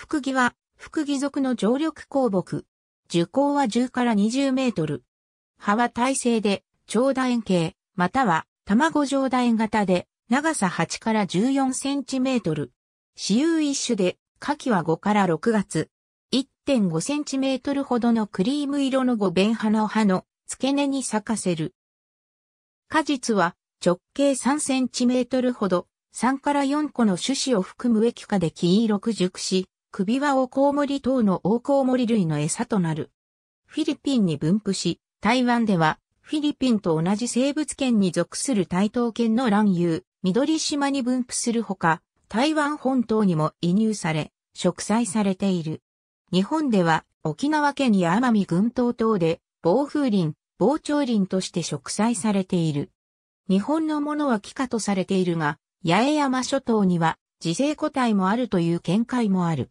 福儀は、福儀族の常緑鉱木。樹高は10から20メートル。葉は耐性で、長楕円形、または、卵状楕円型で、長さ8から14センチメートル。私有一種で、夏季は5から6月。1.5センチメートルほどのクリーム色の五弁花の葉の付け根に咲かせる。果実は直径3センチメートルほど、3から4個の種子を含む液化で黄色く熟し、首輪をコウモリ等のオコウモリ類の餌となる。フィリピンに分布し、台湾では、フィリピンと同じ生物圏に属する台東圏の乱遊、緑島に分布するほか、台湾本島にも移入され、植栽されている。日本では、沖縄県や奄美群島等で、防風林、防潮林として植栽されている。日本のものは帰化とされているが、八重山諸島には、自生個体もあるという見解もある。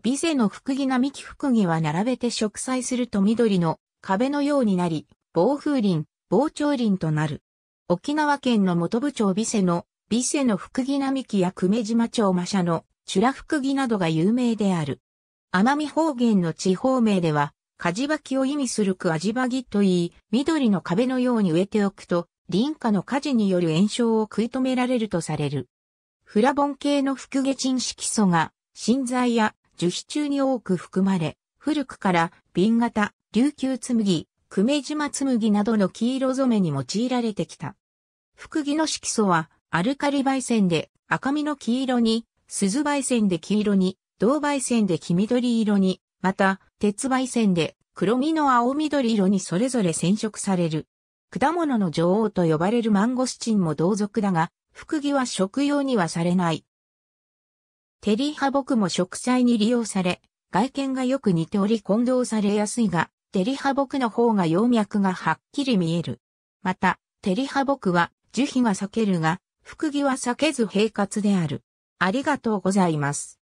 ビセの福木並木福木は並べて植栽すると緑の壁のようになり、防風林、防潮林となる。沖縄県の本部町ビセの、ビセの福木並木や久米島町馬車のチュラ福木などが有名である。奄美方言の地方名では、カジバキを意味するクアジバギといい、緑の壁のように植えておくと、林下の火事による炎症を食い止められるとされる。フラボン系の福下鎮色素が、心材や樹皮中に多く含まれ、古くから瓶型、琉球紬、久米島紬などの黄色染めに用いられてきた。副儀の色素は、アルカリ焙煎で赤身の黄色に、鈴焙煎で黄色に、銅焙煎で黄緑色に、また、鉄焙煎で黒身の青緑色にそれぞれ染色される。果物の女王と呼ばれるマンゴスチンも同族だが、副儀は食用にはされない。ケリーハボクも植栽に利用され、外見がよく似ており混同されやすいが、テリハボクの方が葉脈がはっきり見える。また、テリハボクは樹皮が裂けるが、副木は裂けず平滑である。ありがとうございます。